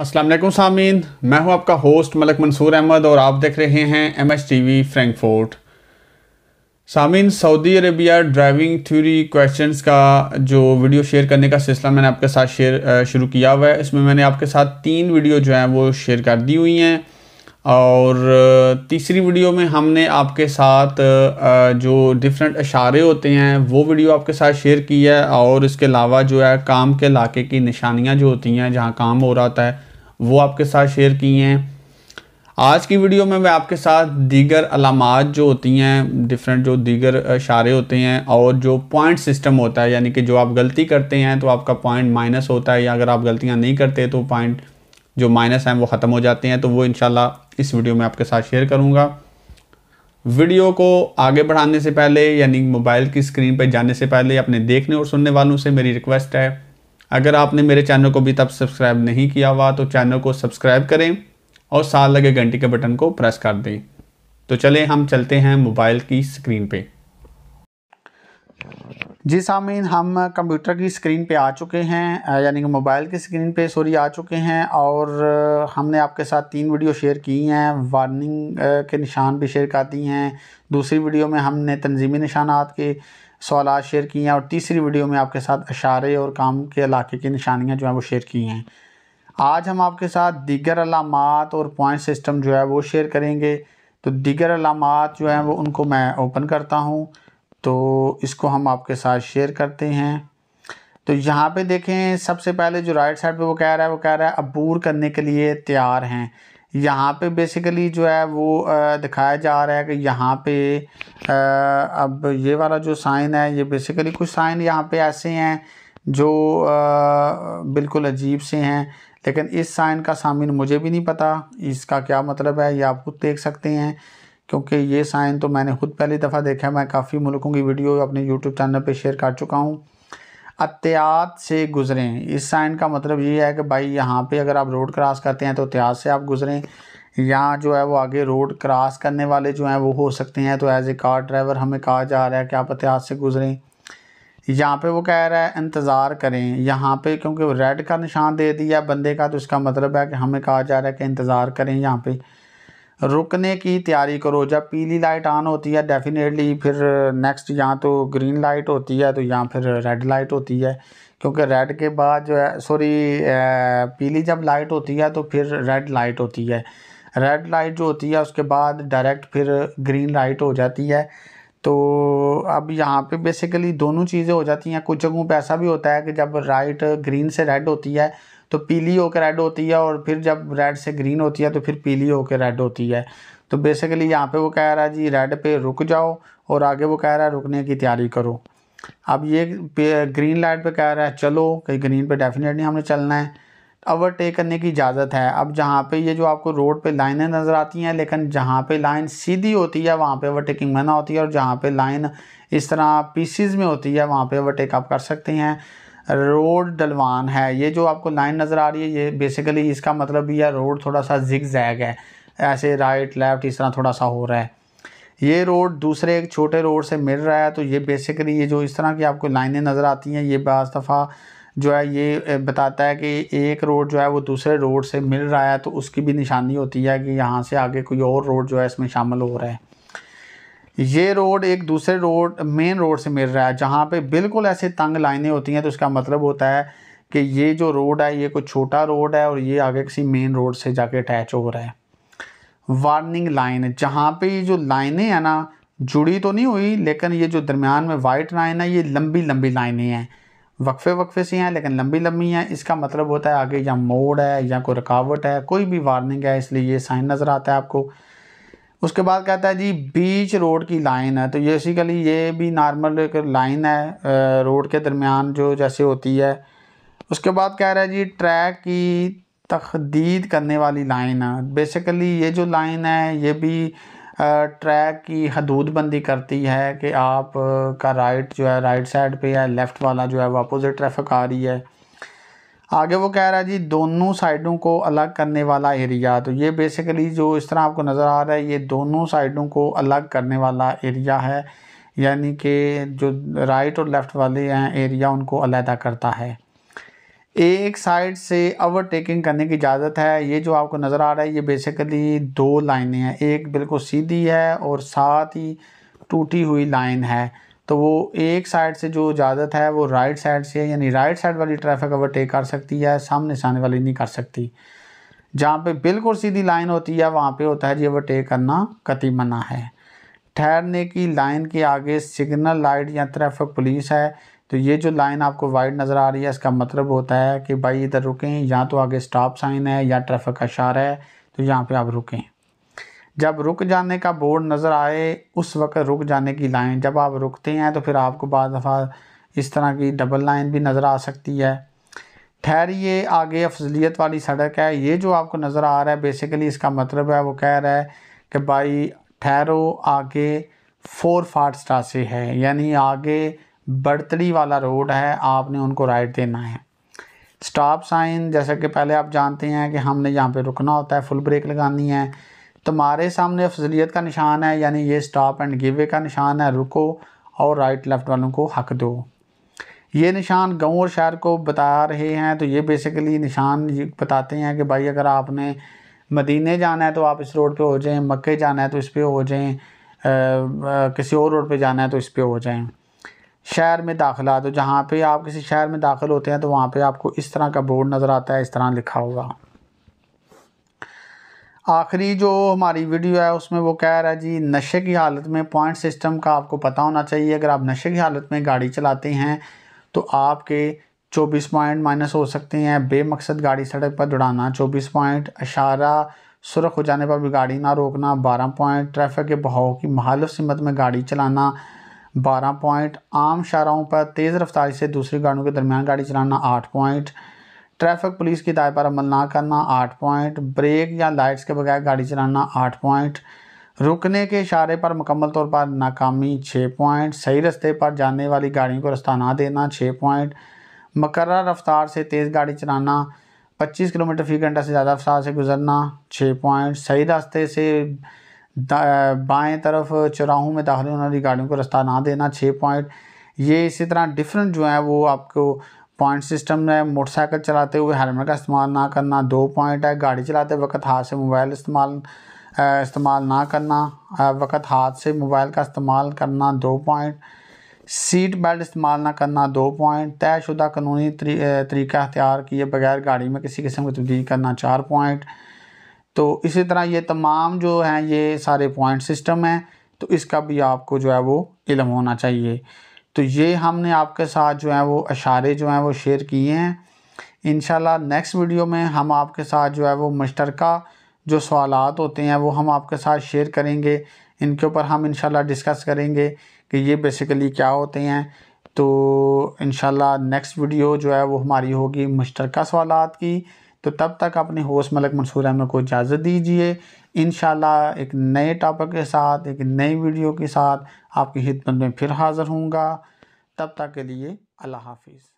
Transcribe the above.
असलम सामीन मैं हूं आपका होस्ट मलक मंसूर अहमद और आप देख रहे हैं M S T V Frankfurt सामीन Saudi Arabia driving theory questions का जो वीडियो शेयर करने का सिलसिला मैंने आपके साथ शेयर शुरू किया हुआ है इसमें मैंने आपके साथ तीन वीडियो जो हैं वो शेयर कर दी हुई हैं और तीसरी वीडियो में हमने आपके साथ जो डिफरेंट इशारे होते हैं वो वीडियो आपके साथ शेयर की है और इसके अलावा जो है काम के इलाके की निशानियाँ जो होती हैं जहाँ काम हो रहा है वो आपके साथ शेयर किए हैं आज की वीडियो में मैं आपके साथ दीगर अलामत जो होती हैं डिफरेंट जो दीगर इशारे होते हैं और जो पॉइंट सिस्टम होता है यानी कि जो आप गलती करते हैं तो आपका पॉइंट माइनस होता है या अगर आप गलतियां नहीं करते तो पॉइंट जो माइनस हैं वो ख़त्म हो जाते हैं तो वो इन इस वीडियो में आपके साथ शेयर करूँगा वीडियो को आगे बढ़ाने से पहले यानी मोबाइल की स्क्रीन पर जाने से पहले अपने देखने और सुनने वालों से मेरी रिक्वेस्ट है अगर आपने मेरे चैनल को अभी तक सब्सक्राइब नहीं किया हुआ तो चैनल को सब्सक्राइब करें और साथ लगे घंटे के बटन को प्रेस कर दें तो चले हम चलते हैं मोबाइल की स्क्रीन पे जी सामीन हम कंप्यूटर की स्क्रीन पे आ चुके हैं यानी कि मोबाइल की स्क्रीन पे सॉरी आ चुके हैं और हमने आपके साथ तीन वीडियो शेयर की हैं वार्निंग के निशान भी शेयर कर दी हैं दूसरी वीडियो में हमने तंजीमी निशानात के सवाल शेयर किए हैं और तीसरी वीडियो में आपके साथ अशारे और काम के इलाके की निशानियाँ जो हैं वो शेयर की हैं आज हम आपके साथ दीगर अलामत और पॉइंट सिस्टम जो है वो शेयर करेंगे तो दीगर अलामत जो हैं वो उनको मैं ओपन करता हूँ तो इसको हम आपके साथ शेयर करते हैं तो यहाँ पे देखें सबसे पहले जो राइट साइड पे वो कह रहा है वो कह रहा है अबूर करने के लिए तैयार हैं यहाँ पे बेसिकली जो है वो दिखाया जा रहा है कि यहाँ पे अब ये वाला जो साइन है ये बेसिकली कुछ साइन यहाँ पे ऐसे हैं जो बिल्कुल अजीब से हैं लेकिन इस साइन का सामिन मुझे भी नहीं पता इसका क्या मतलब है ये आप खुद देख सकते हैं क्योंकि ये साइन तो मैंने खुद पहली दफ़ा देखा है मैं काफ़ी मुल्कों की वीडियो अपने यूट्यूब चैनल पर शेयर कर चुका हूँ अत्यात से गुजरें इस साइन का मतलब ये है कि भाई यहाँ पे अगर आप रोड क्रॉस करते हैं तो अत्यात से आप गुजरें यहाँ जो है वो आगे रोड क्रॉस करने वाले जो हैं वो हो सकते हैं तो एज ए कार ड्राइवर हमें कहा जा रहा है कि आप अत्यात से गुजरें यहाँ पे वो कह रहा है इंतज़ार करें यहाँ पे क्योंकि रेड का निशान दे दिया बंदे का तो इसका मतलब है कि हमें कहा जा रहा है कि इंतज़ार करें यहाँ पर रुकने की तैयारी करो जब पीली लाइट ऑन होती है डेफिनेटली फिर नेक्स्ट यहाँ तो ग्रीन लाइट होती है तो यहाँ फिर रेड लाइट होती है क्योंकि रेड के बाद जो है सॉरी पीली जब लाइट होती है तो फिर रेड लाइट होती है रेड लाइट जो होती है उसके बाद डायरेक्ट फिर ग्रीन लाइट हो जाती है तो अब यहाँ पे बेसिकली दोनों चीज़ें हो जाती हैं कुछ जगहों पर ऐसा भी होता है कि जब राइट ग्रीन से रेड होती है तो पीली होकर रेड होती है और फिर जब रेड से ग्रीन होती है तो फिर पीली होकर रेड होती है तो बेसिकली यहाँ पे वो कह रहा है जी रेड पे रुक जाओ और आगे वो कह रहा है रुकने की तैयारी करो अब ये ग्रीन लाइट पे कह रहा है चलो कहीं ग्रीन पे डेफिनेटली हमने चलना है ओवरटेक करने की इजाज़त है अब जहाँ पे ये जो आपको रोड पे लाइनें नज़र आती हैं लेकिन जहाँ पे लाइन सीधी होती है वहाँ पे ओवरटेकिंग मना होती है और जहाँ पे लाइन इस तरह पीसीज में होती है वहाँ पे ओवरटेक आप कर सकते हैं रोड डलवान है ये जो आपको लाइन नज़र आ रही है ये बेसिकली इसका मतलब यह रोड थोड़ा सा जिग जैग है ऐसे राइट लेफ़्ट इस तरह थोड़ा सा हो रहा है ये रोड दूसरे एक छोटे रोड से मिल रहा है तो ये बेसिकली ये जो इस तरह की आपको लाइनें नज़र आती हैं ये बज दफ़ा जो है ये बताता है कि एक रोड जो है वो दूसरे रोड से मिल रहा है तो उसकी भी निशानी होती है कि यहाँ से आगे कोई और रोड जो है इसमें शामिल हो रहा है ये रोड एक दूसरे रोड मेन रोड से मिल रहा है जहाँ पे बिल्कुल ऐसे तंग लाइनें होती हैं तो उसका मतलब होता है कि ये जो रोड है ये कोई छोटा रोड है और ये आगे किसी मेन रोड से जाके अटैच हो रहा है वार्निंग लाइन जहाँ पे ये जो लाइनें हैं ना जुड़ी तो नहीं हुई लेकिन ये जो दरमियान में वाइट लाइन है ये लंबी लंबी लाइनें हैं वक्फे वक्फे से हैं लेकिन लंबी लंबी हैं इसका मतलब होता है आगे या मोड़ है या कोई रुकावट है कोई भी वार्निंग है इसलिए ये साइन नज़र आता है आपको उसके बाद कहता है जी बीच रोड की लाइन है तो बेसिकली ये भी नॉर्मल एक लाइन है रोड के दरमियान जो जैसे होती है उसके बाद कह रहा है जी ट्रैक की तखदीद करने वाली लाइन है बेसिकली ये जो लाइन है ये भी ट्रैक की हदूद बंदी करती है कि आप का राइट जो है राइट साइड पे है लेफ़्ट वाला जो है वो अपोज़िट ट्रैफिक आ रही है आगे वो कह रहा है जी दोनों साइडों को अलग करने वाला एरिया तो ये बेसिकली जो इस तरह आपको नज़र आ रहा है ये दोनों साइडों को अलग करने वाला एरिया है यानी कि जो राइट और लेफ़्ट वाले हैं एरिया उनको अलहदा करता है एक साइड से ओवरटेकिंग करने की इजाज़त है ये जो आपको नज़र आ रहा है ये बेसिकली दो लाइनें हैं एक बिल्कुल सीधी है और साथ ही टूटी हुई लाइन है तो वो एक साइड से जो इजाज़त है वो राइट साइड से यानी राइट साइड वाली ट्रैफिक ओवरटेक कर सकती है सामने से आने वाली नहीं कर सकती जहाँ पे बिल्कुल सीधी लाइन होती है वहाँ पे होता है जी ओवरटेक करना कति मना है ठहरने की लाइन के आगे सिग्नल लाइट या ट्रैफिक पुलिस है तो ये जो लाइन आपको वाइड नज़र आ रही है इसका मतलब होता है कि भाई इधर रुकें या तो आगे स्टॉप साइन है या ट्रैफिक का इशारा है तो यहाँ पर आप रुकें जब रुक जाने का बोर्ड नज़र आए उस वक्त रुक जाने की लाइन जब आप रुकते हैं तो फिर आपको बार दफ़ा इस तरह की डबल लाइन भी नज़र आ सकती है ठहरिए आगे अफजलियत वाली सड़क है ये जो आपको नज़र आ रहा है बेसिकली इसका मतलब है वो कह रहा है कि भाई ठहरो आगे फोर फाट से है यानी आगे बढ़तरी वाला रोड है आपने उनको राइट देना है स्टॉप साइन जैसा कि पहले आप जानते हैं कि हमने यहाँ पे रुकना होता है फुल ब्रेक लगानी है तुम्हारे सामने अफजलियत का निशान है यानी ये स्टॉप एंड गिवे का निशान है रुको और राइट लेफ़्ट वालों को हक दो ये निशान गाँव और शहर को बता रहे हैं तो ये बेसिकली निशान बताते हैं कि भाई अगर आपने मदीने जाना है तो आप इस रोड पे हो जाएं मक्के जाना है तो इस पे हो जाएं किसी और रोड पे जाना है तो इस पे हो जाएं शहर में दाखिला तो जहाँ पे आप किसी शहर में दाखिल होते हैं तो वहाँ पे आपको इस तरह का बोर्ड नज़र आता है इस तरह लिखा होगा आखिरी जो हमारी वीडियो है उसमें वो कह रहा है जी नशे की हालत में पॉइंट सिस्टम का आपको पता होना चाहिए अगर आप नशे की हालत में गाड़ी चलाते हैं तो आपके 24 पॉइंट माइनस हो सकते हैं बेमकसद गाड़ी सड़क पर दौड़ाना 24 पॉइंट अशारा सुरख हो जाने पर भी गाड़ी ना रोकना 12 पॉइंट ट्रैफिक के बहाव की महालफ सिमत में गाड़ी चलाना 12 पॉइंट आम शाराओं पर तेज़ रफ्तारी से दूसरी गाड़ियों के दरमियान गाड़ी चलाना 8 पॉइंट ट्रैफिक पुलिस की हिदायत पर अमल ना करना आठ पॉइंट ब्रेक या लाइट्स के बगैर गाड़ी चलाना आठ पॉइंट रुकने के इशारे पर मुकम्मल तौर पर नाकामी छः पॉइंट सही रस्ते पर जाने वाली गाड़ियों को रास्ता ना देना छः पॉइंट मकर रफ्तार से तेज़ गाड़ी चलाना पच्चीस किलोमीटर फी घंटा से ज़्यादा रफ्तार से गुजरना छः पॉइंट सही रास्ते से बाएँ तरफ चौराहों में दाखिल होने वाली गाड़ियों को रास्ता ना देना छः पॉइंट ये इसी तरह डिफरेंट जो है वो आपको पॉइंट सिस्टम है मोटरसाइकिल चलाते हुए हेलमेट का इस्तेमाल ना करना दो पॉइंट है गाड़ी चलाते वक्त हाथ से मोबाइल इस्तेमाल इस्तेमाल ना करना वक्त हाथ से मोबाइल का इस्तेमाल करना दो पॉइंट सीट बेल्ट इस्तेमाल ना करना दो पॉइंट तयशुदा कानूनी तरीका अख्तियार किए बगैर गाड़ी में किसी किस्म की तब्दील करना चार पॉइंट तो इसी तरह ये तमाम जो हैं ये सारे पॉइंट सिस्टम हैं तो इसका भी आपको जो है वो इलम होना चाहिए तो ये हमने आपके साथ जो है वो अशारे जो हैं वो शेयर किए हैं इन नेक्स्ट वीडियो में हम आपके साथ जो है वो मुश्तरक जो सवाल होते हैं वो हम आपके साथ शेयर करेंगे इनके ऊपर हम इन डिस्कस करेंगे कि ये बेसिकली क्या होते हैं तो इन नेक्स्ट वीडियो जो है वो हमारी होगी मुश्तर सवाल की तो तब तक अपने होस्ट मलक मंसूर अहमद को इजाज़त दीजिए इन एक नए टॉपिक के साथ एक नई वीडियो के साथ आपकी खिदमत में फिर हाज़िर हूँगा तब तक के लिए अल्लाह हाफिज़